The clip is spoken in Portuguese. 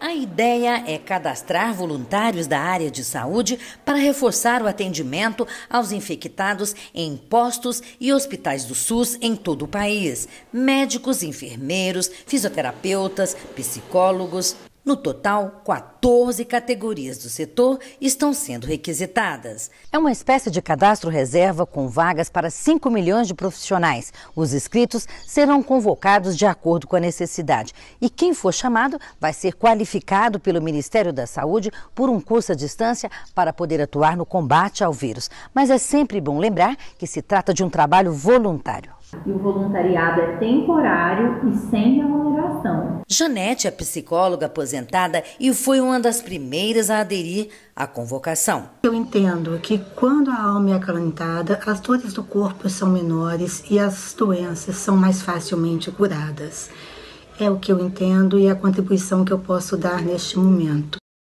A ideia é cadastrar voluntários da área de saúde para reforçar o atendimento aos infectados em postos e hospitais do SUS em todo o país. Médicos, enfermeiros, fisioterapeutas, psicólogos, no total, 14 categorias do setor estão sendo requisitadas. É uma espécie de cadastro reserva com vagas para 5 milhões de profissionais. Os inscritos serão convocados de acordo com a necessidade. E quem for chamado vai ser qualificado pelo Ministério da Saúde por um curso à distância para poder atuar no combate ao vírus. Mas é sempre bom lembrar que se trata de um trabalho voluntário. E o voluntariado é temporário e sem remuneração. Janete é psicóloga aposentada e foi uma das primeiras a aderir à convocação. Eu entendo que quando a alma é acalentada, as dores do corpo são menores e as doenças são mais facilmente curadas. É o que eu entendo e é a contribuição que eu posso dar neste momento.